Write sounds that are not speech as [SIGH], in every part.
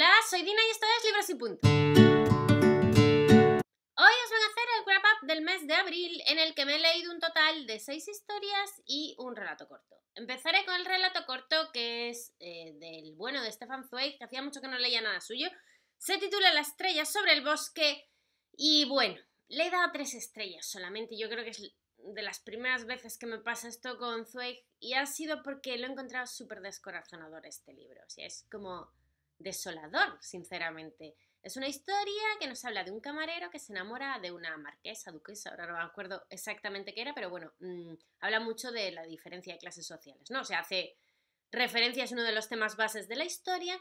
Hola, soy Dina y esto es Libros y Punto. Hoy os voy a hacer el wrap up del mes de abril en el que me he leído un total de 6 historias y un relato corto. Empezaré con el relato corto que es eh, del bueno de Stefan Zweig, que hacía mucho que no leía nada suyo. Se titula La estrella sobre el bosque y bueno, le he dado tres estrellas solamente. Yo creo que es de las primeras veces que me pasa esto con Zweig y ha sido porque lo he encontrado súper descorazonador este libro. O sea, es como desolador, sinceramente. Es una historia que nos habla de un camarero que se enamora de una marquesa, duquesa, ahora no me acuerdo exactamente qué era, pero bueno, mm, habla mucho de la diferencia de clases sociales, ¿no? O sea, hace referencia, a uno de los temas bases de la historia,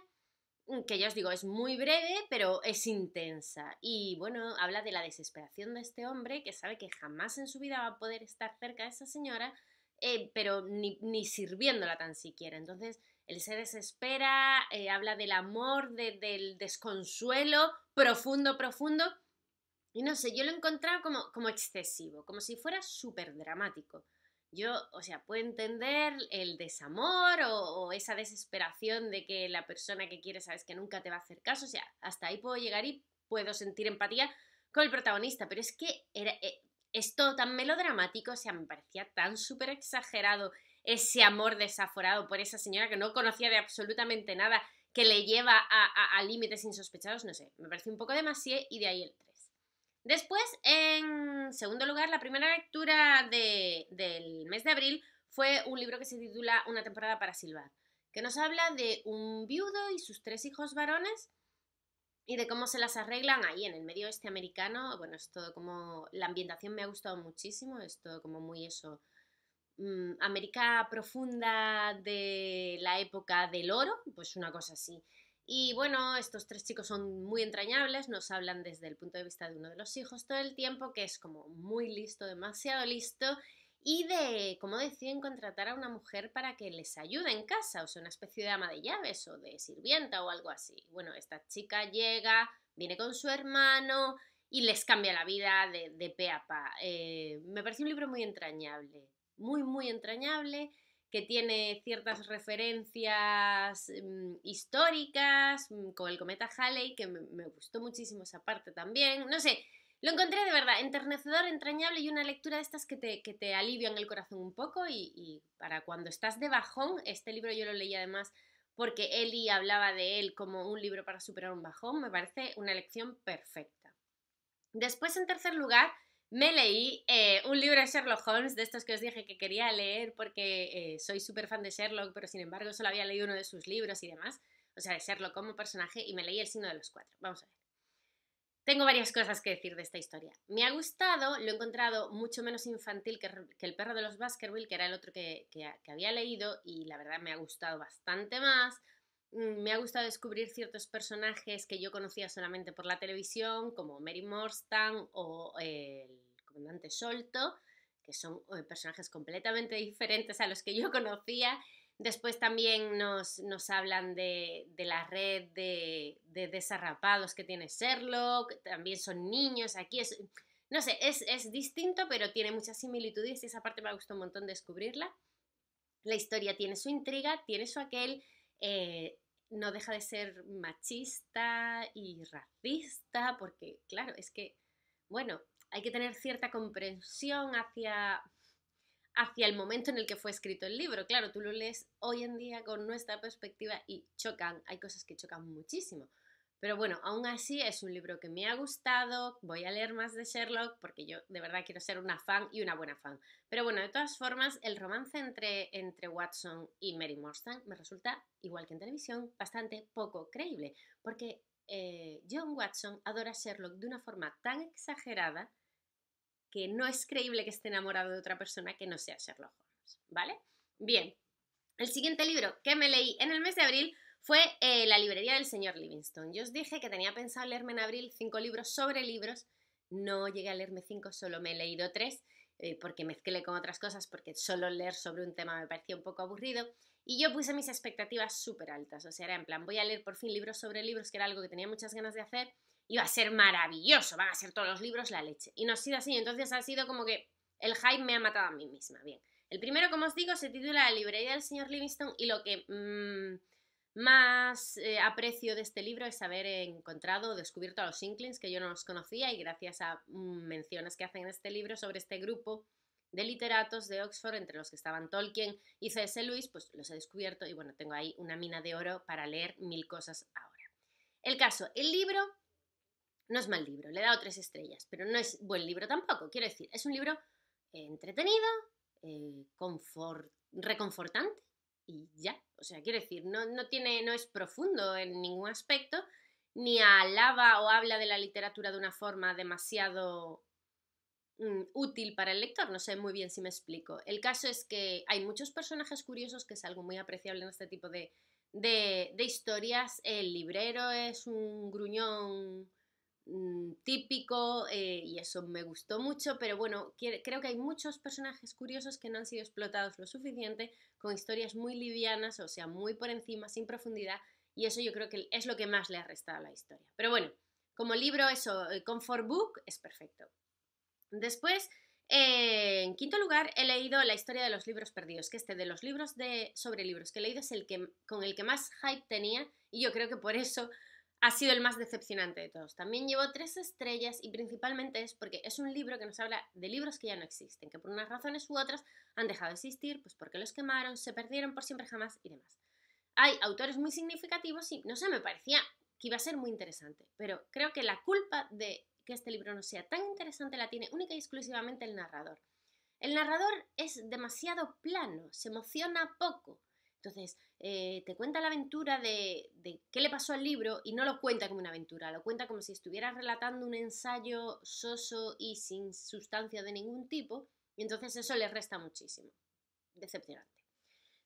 mm, que ya os digo, es muy breve, pero es intensa. Y bueno, habla de la desesperación de este hombre que sabe que jamás en su vida va a poder estar cerca de esa señora, eh, pero ni sirviéndola tan siquiera. Entonces, él se desespera, eh, habla del amor, del desconsuelo profundo, profundo. Y no sé, yo lo encontraba como, como excesivo, como si fuera súper dramático. Yo, o sea, puedo entender el desamor o, esa desesperación de que la persona que quieres sabes que nunca te va a hacer caso. O sea, hasta ahí puedo llegar y puedo sentir empatía con el protagonista, pero es que eh, esto tan melodramático, o sea, me parecía tan súper exagerado ese amor desaforado por esa señora que no conocía de absolutamente nada, que le lleva a, límites insospechados, no sé, me parece un poco demasiado y de ahí el 3. Después, en segundo lugar, la primera lectura del mes de abril fue un libro que se titula Una temporada para silbar, que nos habla de un viudo y sus tres hijos varones y de cómo se las arreglan ahí en el medio oeste americano. Bueno, es todo como. La ambientación me ha gustado muchísimo, es todo como muy eso, Mm, América profunda de la época del oro, pues una cosa así. Y bueno, estos tres chicos son muy entrañables, nos hablan desde el punto de vista de uno de los hijos todo el tiempo, que es como muy listo, demasiado listo, y de cómo deciden contratar a una mujer para que les ayude en casa, o sea, una especie de ama de llaves o de sirvienta o algo así. Bueno, esta chica llega, viene con su hermano y les cambia la vida de, pe a pa. Eh, me parece un libro muy entrañable muy, muy entrañable, que tiene ciertas referencias mm, históricas, mm, con el cometa Halley, que me, gustó muchísimo esa parte también. No sé, lo encontré de verdad enternecedor, entrañable y una lectura de estas que te, que te alivian el corazón un poco y, y para cuando estás de bajón, este libro yo lo leí además porque Eli hablaba de él como un libro para superar un bajón, me parece una lección perfecta. Después, en tercer lugar, me leí eh, un libro de Sherlock Holmes, de estos que os dije que quería leer porque eh, soy súper fan de Sherlock, pero sin embargo solo había leído uno de sus libros y demás, o sea, de Sherlock como personaje, y me leí El signo de los cuatro. Vamos a ver. Tengo varias cosas que decir de esta historia. Me ha gustado, lo he encontrado mucho menos infantil que, El perro de los Baskerville, que era el otro que había leído, y la verdad me ha gustado bastante más me ha gustado descubrir ciertos personajes que yo conocía solamente por la televisión, como Mary Morstan o el comandante Solto, que son eh, personajes completamente [LAUGHS] diferentes a los que yo conocía. Después también nos, hablan de, la red de, desarrapados que tiene Sherlock, también son niños, aquí es, no sé, es, distinto, pero tiene muchas similitudes y esa parte me ha gustado un montón descubrirla. La historia tiene su intriga, tiene su aquel, eh, no deja de ser machista y racista, porque claro, es que, bueno, hay que tener cierta comprensión hacia, hacia el momento en el que fue escrito el libro. Claro, tú lo lees hoy en día con nuestra perspectiva y chocan, hay cosas que chocan muchísimo. Pero bueno, aún así es un libro que me ha gustado, voy a leer más de Sherlock porque yo de verdad quiero ser una fan y una buena fan. Pero bueno, de todas formas, el romance entre, entre Watson y Mary Morstan me resulta, igual que en televisión, bastante poco creíble, porque eh, John Watson adora a Sherlock de una forma tan exagerada que no es creíble que esté enamorado de otra persona que no sea Sherlock Holmes, ¿vale? Bien, el siguiente libro que me leí en el mes de abril fue eh, La librería del señor Livingstone. Yo os dije que tenía pensado leerme en abril cinco libros sobre libros. No llegué a leerme cinco, solo me he leído tres, eh, porque mezclé con otras cosas, porque solo leer sobre un tema me parecía un poco aburrido. Y yo puse mis expectativas súper altas. O sea, era en plan, voy a leer por fin libros sobre libros, que era algo que tenía muchas ganas de hacer. y va a ser maravilloso, van a ser todos los libros la leche. Y no ha sido así, entonces ha sido como que el hype me ha matado a mí misma. Bien. El primero, como os digo, se titula La librería del señor Livingstone y lo que mm, más eh, aprecio de este libro es haber encontrado, descubierto a los Inklings, que yo no los conocía, y gracias a menciones que hacen en este libro sobre este grupo de literatos de Oxford, entre los que estaban Tolkien y C.S. Lewis, pues los he descubierto y bueno, tengo ahí una mina de oro para leer mil cosas ahora. El caso, el libro no es mal libro, le he dado tres estrellas, pero no es buen libro tampoco, quiero decir, es un libro eh, entretenido, eh, reconfortante, y ya. O sea, quiero decir, no, no, tiene, no es profundo en ningún aspecto, ni alaba o habla de la literatura de una forma demasiado mm, útil para el lector. No sé muy bien si me explico. El caso es que hay muchos personajes curiosos, que es algo muy apreciable en este tipo de, de historias. El librero es un gruñón Mm, típico eh, y eso me gustó mucho, pero bueno, creo que hay muchos personajes curiosos que no han sido explotados lo suficiente, con historias muy livianas, o sea, muy por encima, sin profundidad, y eso yo creo que es lo que más le ha restado a la historia. Pero bueno, como libro, eso, eh, Comfort Book es perfecto. Después, eh, en quinto lugar, he leído La historia de los libros perdidos, que este de los libros de, sobre libros que he leído es el que, con el que más hype tenía y yo creo que por eso ha sido el más decepcionante de todos. También llevó tres estrellas y principalmente es porque es un libro que nos habla de libros que ya no existen, que por unas razones u otras han dejado de existir, pues porque los quemaron, se perdieron por siempre jamás y demás. Hay autores muy significativos y no sé, me parecía que iba a ser muy interesante, pero creo que la culpa de que este libro no sea tan interesante la tiene única y exclusivamente el narrador. El narrador es demasiado plano, se emociona poco. Entonces, eh, te cuenta la aventura de, qué le pasó al libro y no lo cuenta como una aventura, lo cuenta como si estuvieras relatando un ensayo soso y sin sustancia de ningún tipo, y entonces eso le resta muchísimo. Decepcionante.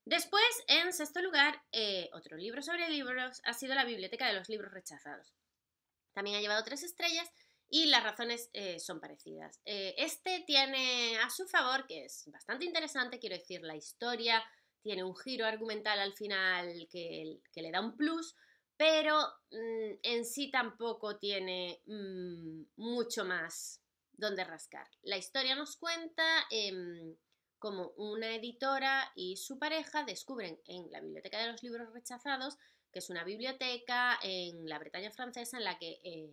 Después, en sexto lugar, eh, otro libro sobre libros ha sido La Biblioteca de los Libros Rechazados. También ha llevado tres estrellas y las razones eh, son parecidas. este tiene a su favor, que es bastante interesante, quiero decir, la historia, tiene un giro argumental al final que, le da un plus, pero mm, en sí tampoco tiene mm, mucho más donde rascar. La historia nos cuenta em, cómo una editora y su pareja descubren en la Biblioteca de los Libros Rechazados, que es una biblioteca en la Bretaña francesa en la que eh,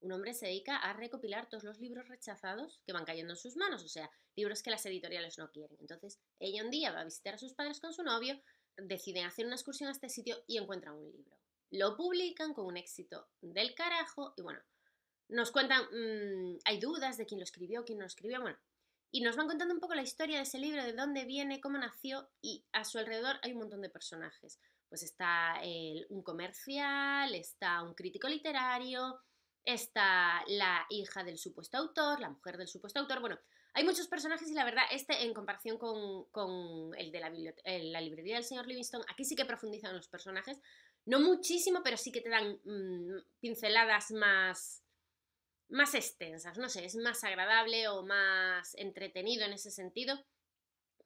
un hombre se dedica a recopilar todos los libros rechazados que van cayendo en sus manos, o sea, libros que las editoriales no quieren. Entonces, ella un día va a visitar a sus padres con su novio, deciden hacer una excursión a este sitio y encuentran un libro. Lo publican con un éxito del carajo y bueno, nos cuentan, mm, hay dudas de quién lo escribió, quién no lo escribió, bueno, y nos van contando un poco la historia de ese libro, de dónde viene, cómo nació y a su alrededor hay un montón de personajes. Pues está un comercial, está un crítico literario, está la hija del supuesto autor, la mujer del supuesto autor. Bueno, hay muchos personajes y la verdad, este en comparación con, el de la, la, librería del señor Livingstone, aquí sí que profundizan los personajes. No muchísimo, pero sí que te dan mm, pinceladas más, más extensas. No sé, es más agradable o más entretenido en ese sentido,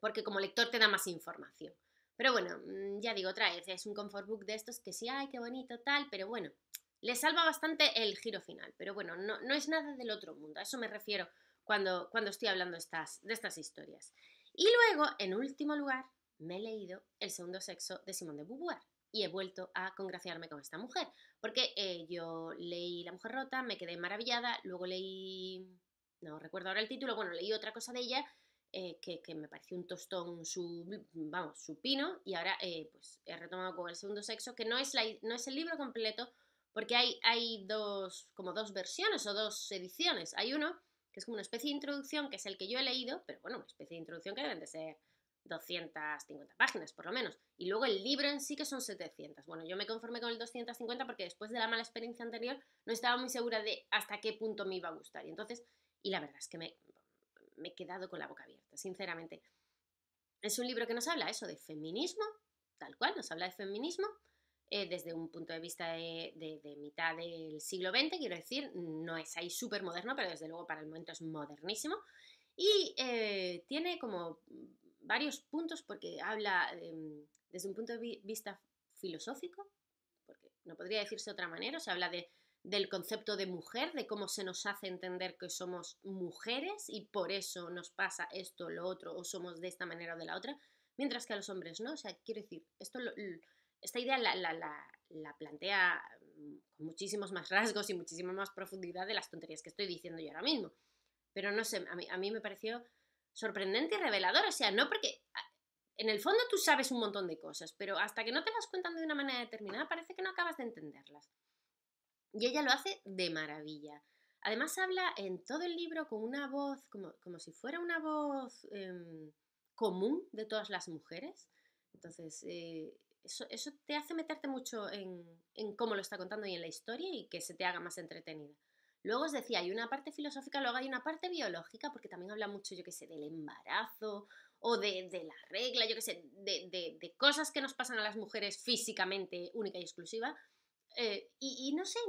porque como lector te da más información. Pero bueno, mm, ya digo otra vez, es un comfort book de estos que sí, ay, qué bonito, tal, pero bueno, le salva bastante el giro final, pero bueno, no, es nada del otro mundo, a eso me refiero cuando, cuando estoy hablando de estas historias. Y luego, en último lugar, me he leído El segundo sexo de Simone de Beauvoir y he vuelto a congraciarme con esta mujer, porque eh, yo leí La mujer rota, me quedé maravillada, luego leí, no recuerdo ahora el título, bueno, leí otra cosa de ella eh, que, me pareció un tostón su, vamos, supino y ahora eh, pues he retomado con El segundo sexo, que no es, la, no es el libro completo, porque hay, hay dos, como dos versiones o dos ediciones. Hay uno que es como una especie de introducción, que es el que yo he leído, pero bueno, una especie de introducción que deben de ser 250 páginas, por lo menos. Y luego el libro en sí que son 700. Bueno, yo me conformé con el 250 porque después de la mala experiencia anterior no estaba muy segura de hasta qué punto me iba a gustar. Y entonces, y la verdad es que me, me he quedado con la boca abierta, sinceramente. Es un libro que nos habla eso de feminismo, tal cual, nos habla de feminismo, eh, desde un punto de vista de, mitad del siglo XX, quiero decir, no es ahí súper moderno, pero desde luego para el momento es modernísimo. Y eh, tiene como varios puntos porque habla em, desde un punto de vista filosófico, porque no podría decirse de otra manera, se habla del concepto de mujer, de cómo se nos hace entender que somos mujeres y por eso nos pasa esto, lo otro, o somos de esta manera o de la otra, mientras que a los hombres no. O sea, quiero decir, esto lo, esta idea la, plantea mm, con muchísimos más rasgos y muchísima más profundidad de las tonterías que estoy diciendo yo ahora mismo. Pero no sé, a mí, me pareció sorprendente y revelador. O sea, no porque ah, en el fondo tú sabes un montón de cosas, pero hasta que no te las cuentan de una manera determinada parece que no acabas de entenderlas. Y ella lo hace de maravilla. Además habla en todo el libro con una voz, como, si fuera una voz em, común de todas las mujeres. Entonces, eh, eso, te hace meterte mucho en, cómo lo está contando y en la historia y que se te haga más entretenida. Luego os decía, hay una parte filosófica, luego hay una parte biológica, porque también habla mucho, yo qué sé, del embarazo o de, la regla, yo qué sé, de, cosas que nos pasan a las mujeres físicamente, única y exclusiva. Eh, y, no sé,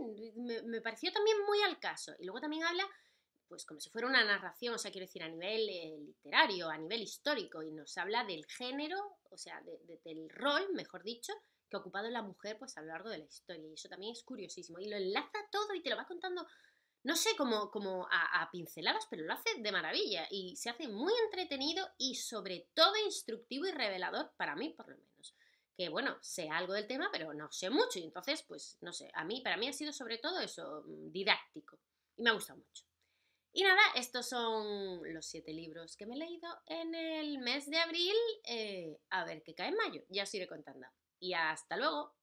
me pareció también muy al caso. Y luego también habla pues como si fuera una narración, o sea, quiero decir, a nivel eh, literario, a nivel histórico, y nos habla del género, o sea, del rol, mejor dicho, que ha ocupado la mujer pues a lo largo de la historia. Y eso también es curiosísimo. Y lo enlaza todo y te lo va contando, no sé, como, como a, a pinceladas, pero lo hace de maravilla. Y se hace muy entretenido y sobre todo instructivo y revelador para mí, por lo menos que bueno, sé algo del tema, pero no sé mucho. Y entonces, pues, no sé, a mí, para mí ha sido sobre todo eso, mm, didáctico. Y me ha gustado mucho. Y nada, estos son los siete libros que me he leído en el mes de abril. Eh, a ver qué cae en mayo. Ya os iré contando. Y hasta luego.